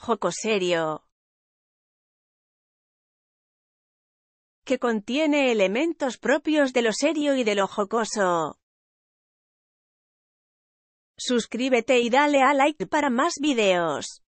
Jocoserio, Que contiene elementos propios de lo serio y de lo jocoso. Suscríbete y dale a like para más videos.